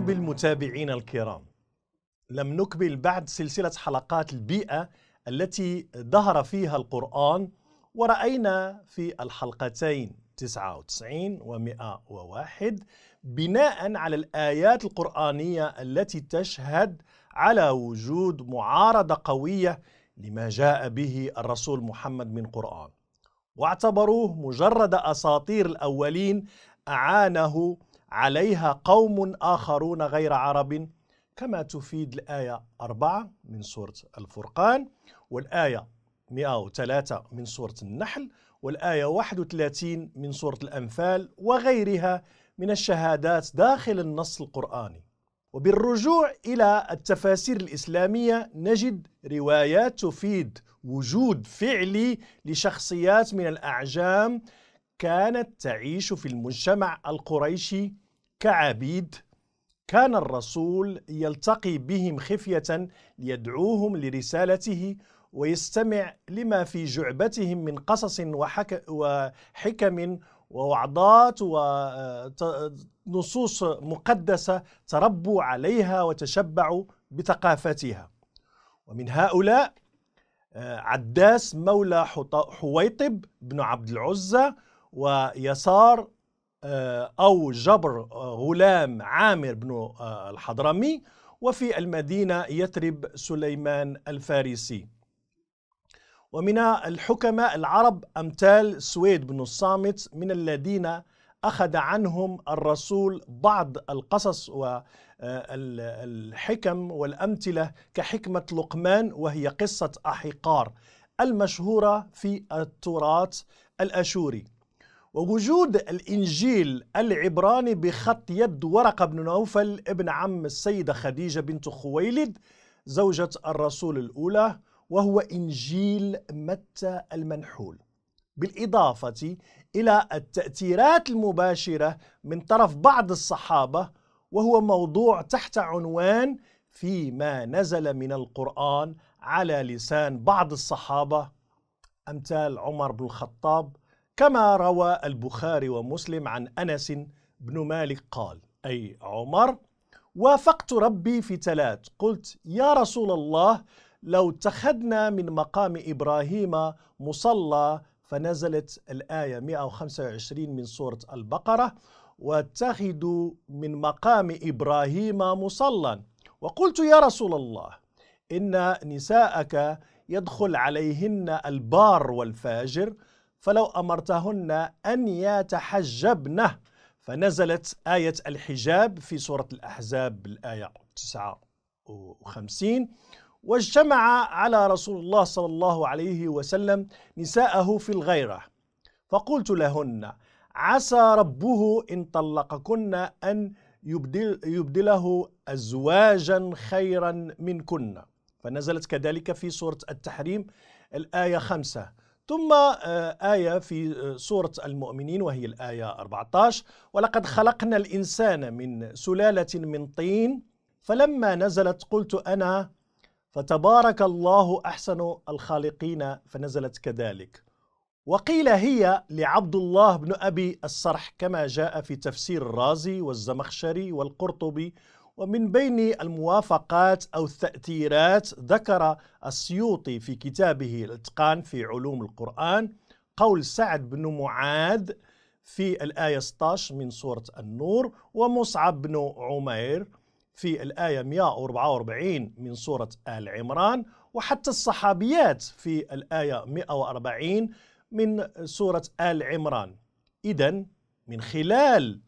بالمتابعين الكرام. لم نكمل بعد سلسله حلقات البيئه التي ظهر فيها القران وراينا في الحلقتين 99 و101 بناء على الايات القرانيه التي تشهد على وجود معارضه قويه لما جاء به الرسول محمد من قران. واعتبروه مجرد اساطير الاولين اعانه عليها قوم آخرون غير عرب كما تفيد الآية 4 من سورة الفرقان والآية 103 من سورة النحل والآية 31 من سورة الأنفال وغيرها من الشهادات داخل النص القرآني وبالرجوع إلى التفاسير الإسلامية نجد روايات تفيد وجود فعلي لشخصيات من الأعجام كانت تعيش في المجتمع القريشي كعبيد كان الرسول يلتقي بهم خفية ليدعوهم لرسالته ويستمع لما في جعبتهم من قصص وحك وحكم ووعظات ونصوص مقدسة تربوا عليها وتشبعوا بثقافتها ومن هؤلاء آه، عداس مولى حويطب بن عبد العزة ويسار آه، أو جبر آه، غلام عامر بن آه، الحضرمي وفي المدينة يثرب سليمان الفارسي ومن الحكماء العرب أمثال سويد بن الصامت من الذين أخذ عنهم الرسول بعض القصص والحكم والأمثلة كحكمة لقمان وهي قصة أحقار المشهورة في التراث الأشوري ووجود الإنجيل العبراني بخط يد ورقة بن نوفل ابن عم السيدة خديجة بنت خويلد زوجة الرسول الأولى وهو إنجيل متى المنحول بالإضافة إلى التأثيرات المباشرة من طرف بعض الصحابة وهو موضوع تحت عنوان فيما نزل من القرآن على لسان بعض الصحابة أمثال عمر بن الخطاب كما روى البخاري ومسلم عن انس بن مالك قال اي عمر وافقت ربي في ثلاث قلت يا رسول الله لو اتخذنا من مقام ابراهيم مصلى فنزلت الايه 125 من سوره البقره واتخذوا من مقام ابراهيم مصلى وقلت يا رسول الله ان نساءك يدخل عليهن البار والفاجر فلو أمرتهن أن يتحجبن فنزلت آية الحجاب في سورة الأحزاب الآية 59 واجتمع على رسول الله صلى الله عليه وسلم نساءه في الغيرة فقلت لهن عسى ربه إن طلقكن أن يبدل يبدله أزواجا خيرا منكن فنزلت كذلك في سورة التحريم الآية خمسة ثم آه، آية في آه، سورة المؤمنين وهي الآية 14 ولقد نعم. خلقنا الإنسان من سلالة من طين فلما نزلت قلت أنا فتبارك الله أحسن الخالقين فنزلت كذلك وقيل هي لعبد الله بن أبي الصرح كما جاء في تفسير الرازي والزمخشري والقرطبي ومن بين الموافقات أو التأثيرات ذكر السيوطي في كتابه الإتقان في علوم القرآن قول سعد بن معاذ في الآية 16 من سورة النور ومصعب بن عمير في الآية 144 من سورة آل عمران وحتى الصحابيات في الآية 140 من سورة آل عمران إذا من خلال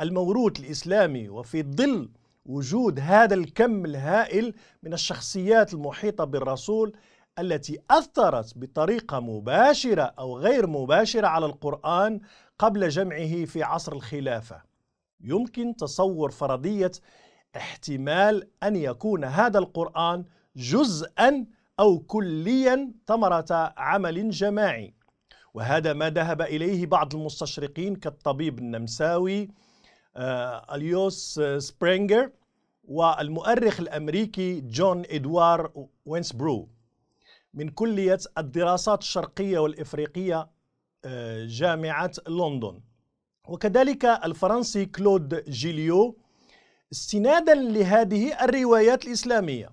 الموروث الإسلامي وفي ظل وجود هذا الكم الهائل من الشخصيات المحيطة بالرسول التي أثرت بطريقة مباشرة أو غير مباشرة على القرآن قبل جمعه في عصر الخلافة يمكن تصور فرضية احتمال أن يكون هذا القرآن جزءا أو كليا ثمرة عمل جماعي وهذا ما ذهب إليه بعض المستشرقين كالطبيب النمساوي آه، اليوس آه، سبرينجر والمؤرخ الأمريكي جون إدوار وينسبرو من كلية الدراسات الشرقية والإفريقية آه، جامعة لندن وكذلك الفرنسي كلود جيليو استنادا لهذه الروايات الإسلامية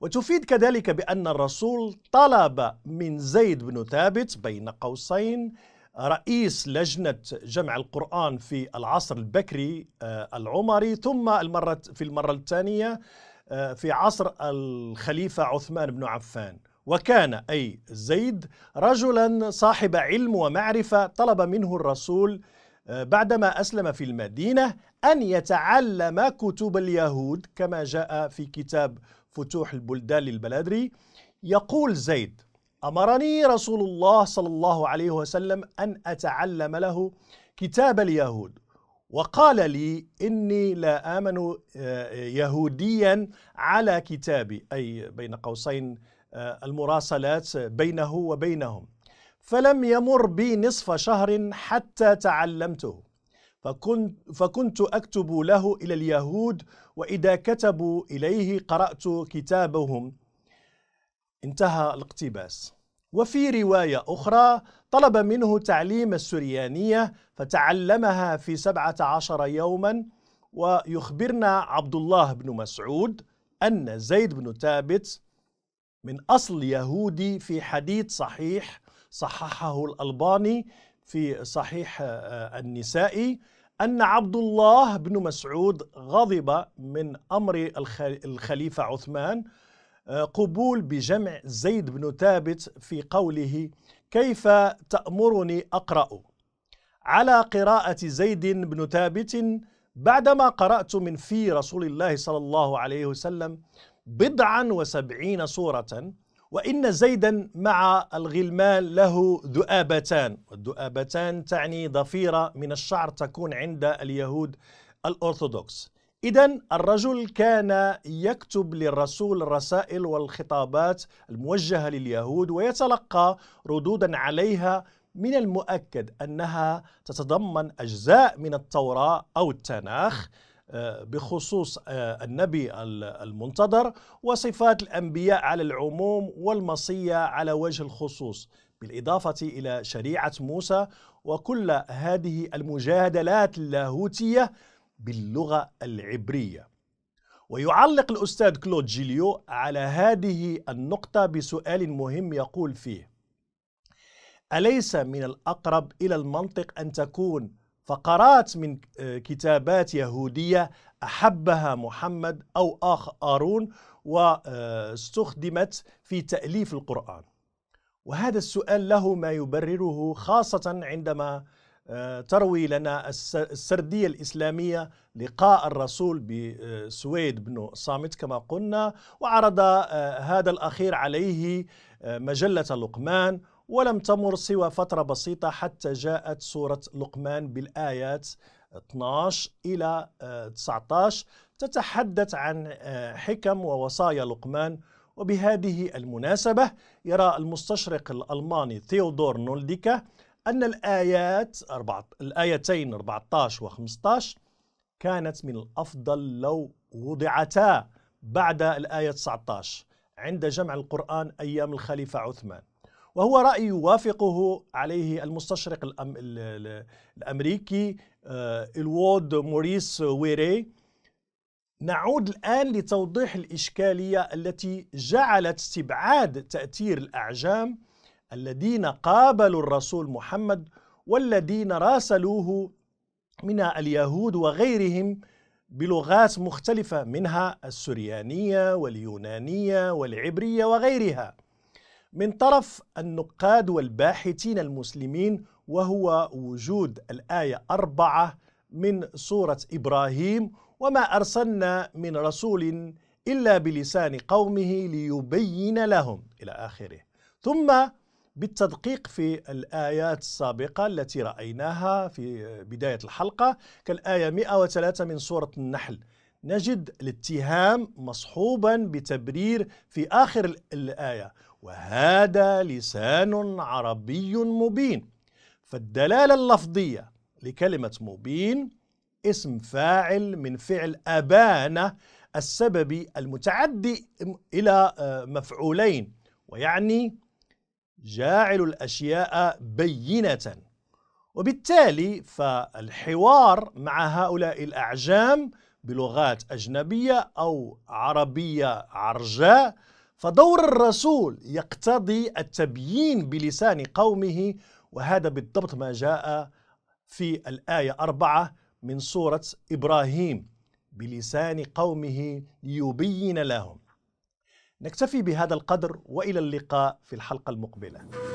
وتفيد كذلك بأن الرسول طلب من زيد بن ثابت بين قوسين رئيس لجنة جمع القرآن في العصر البكري آه، العمري ثم المرة في المرة الثانية آه، في عصر الخليفة عثمان بن عفان وكان أي زيد رجلا صاحب علم ومعرفة طلب منه الرسول آه، بعدما أسلم في المدينة أن يتعلم كتب اليهود كما جاء في كتاب فتوح البلدان للبلادري يقول زيد أمرني رسول الله صلى الله عليه وسلم أن أتعلم له كتاب اليهود وقال لي إني لا آمن آه، يهوديا على كتابي أي بين قوسين آه، المراسلات بينه وبينهم فلم يمر بي نصف شهر حتى تعلمته فكنت, فكنت أكتب له إلى اليهود وإذا كتبوا إليه قرأت كتابهم انتهى الاقتباس وفي رواية أخرى طلب منه تعليم السريانية فتعلمها في سبعة عشر يوما ويخبرنا عبد الله بن مسعود أن زيد بن ثابت من أصل يهودي في حديث صحيح صححه الألباني في صحيح آه، النسائي أن عبد الله بن مسعود غضب من أمر الخليفة عثمان قبول بجمع زيد بن ثابت في قوله كيف تأمرني أقرأ على قراءة زيد بن ثابت بعدما قرأت من في رسول الله صلى الله عليه وسلم بضعا وسبعين سورة وإن زيدا مع الغلمان له ذؤابتان والذؤابتان تعني ضفيرة من الشعر تكون عند اليهود الأرثوذكس إذا الرجل كان يكتب للرسول الرسائل والخطابات الموجهة لليهود ويتلقى ردودا عليها من المؤكد أنها تتضمن أجزاء من التوراة أو التناخ آه، بخصوص آه، النبي المنتظر وصفات الأنبياء على العموم والمصية على وجه الخصوص بالإضافة إلى شريعة موسى وكل هذه المجادلات اللاهوتية باللغة العبرية ويعلق الأستاذ كلود جيليو على هذه النقطة بسؤال مهم يقول فيه أليس من الأقرب إلى المنطق أن تكون فقرات من كتابات يهودية أحبها محمد أو آخ آرون واستخدمت في تأليف القرآن وهذا السؤال له ما يبرره خاصة عندما تروي لنا السردية الإسلامية لقاء الرسول بسويد بن صامت كما قلنا وعرض آه، هذا الأخير عليه آه، مجلة لقمان ولم تمر سوى فترة بسيطة حتى جاءت سورة لقمان بالآيات 12 إلى 19 آه، تتحدث عن حكم ووصايا لقمان وبهذه المناسبة يرى المستشرق الألماني ثيودور نولديكا أن الآيات أربعة الآيتين 14 و15 كانت من الأفضل لو وضعتا بعد الآية 19 عند جمع القرآن أيام الخليفة عثمان وهو رأي يوافقه عليه المستشرق الأم... الأمريكي آه، الوود موريس ويري نعود الآن لتوضيح الإشكالية التي جعلت استبعاد تأثير الأعجام الذين قابلوا الرسول محمد والذين راسلوه من اليهود وغيرهم بلغات مختلفة منها السريانية واليونانية والعبرية وغيرها من طرف النقاد والباحثين المسلمين وهو وجود الآية أربعة من سورة إبراهيم وما أرسلنا من رسول إلا بلسان قومه ليبين لهم إلى آخره ثم بالتدقيق في الآيات السابقة التي رأيناها في بداية الحلقة كالآية 103 من سورة النحل نجد الاتهام مصحوبا بتبرير في آخر الآية وهذا لسان عربي مبين فالدلالة اللفظية لكلمة مبين اسم فاعل من فعل أبان السببي المتعدي إلى آه، مفعولين ويعني جاعل الأشياء بينة وبالتالي فالحوار مع هؤلاء الأعجام بلغات أجنبية أو عربية عرجاء فدور الرسول يقتضي التبيين بلسان قومه وهذا بالضبط ما جاء في الآية أربعة من سورة إبراهيم بلسان قومه ليبين لهم نكتفي بهذا القدر والى اللقاء في الحلقه المقبله